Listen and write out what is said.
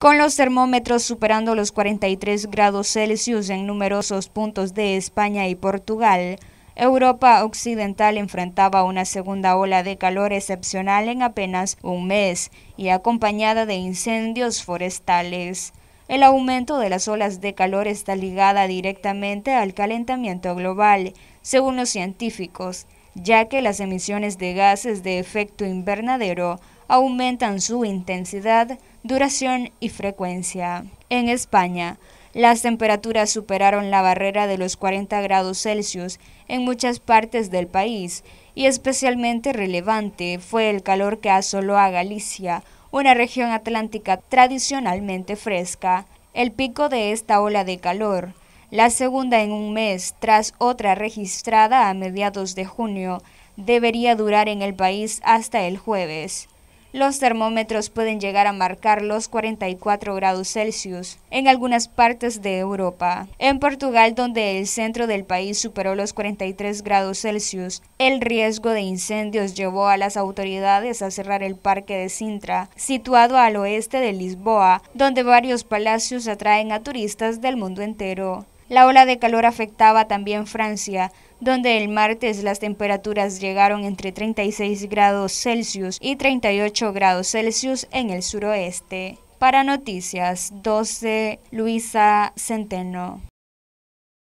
con los termómetros superando los 43 grados Celsius en numerosos puntos de España y Portugal. Europa Occidental enfrentaba una segunda ola de calor excepcional en apenas un mes y acompañada de incendios forestales. El aumento de las olas de calor está ligada directamente al calentamiento global, según los científicos ya que las emisiones de gases de efecto invernadero aumentan su intensidad, duración y frecuencia. En España, las temperaturas superaron la barrera de los 40 grados Celsius en muchas partes del país y especialmente relevante fue el calor que asoló a Galicia, una región atlántica tradicionalmente fresca. El pico de esta ola de calor la segunda en un mes tras otra registrada a mediados de junio, debería durar en el país hasta el jueves. Los termómetros pueden llegar a marcar los 44 grados Celsius en algunas partes de Europa. En Portugal, donde el centro del país superó los 43 grados Celsius, el riesgo de incendios llevó a las autoridades a cerrar el parque de Sintra, situado al oeste de Lisboa, donde varios palacios atraen a turistas del mundo entero. La ola de calor afectaba también Francia, donde el martes las temperaturas llegaron entre 36 grados Celsius y 38 grados Celsius en el suroeste. Para Noticias 12, Luisa Centeno.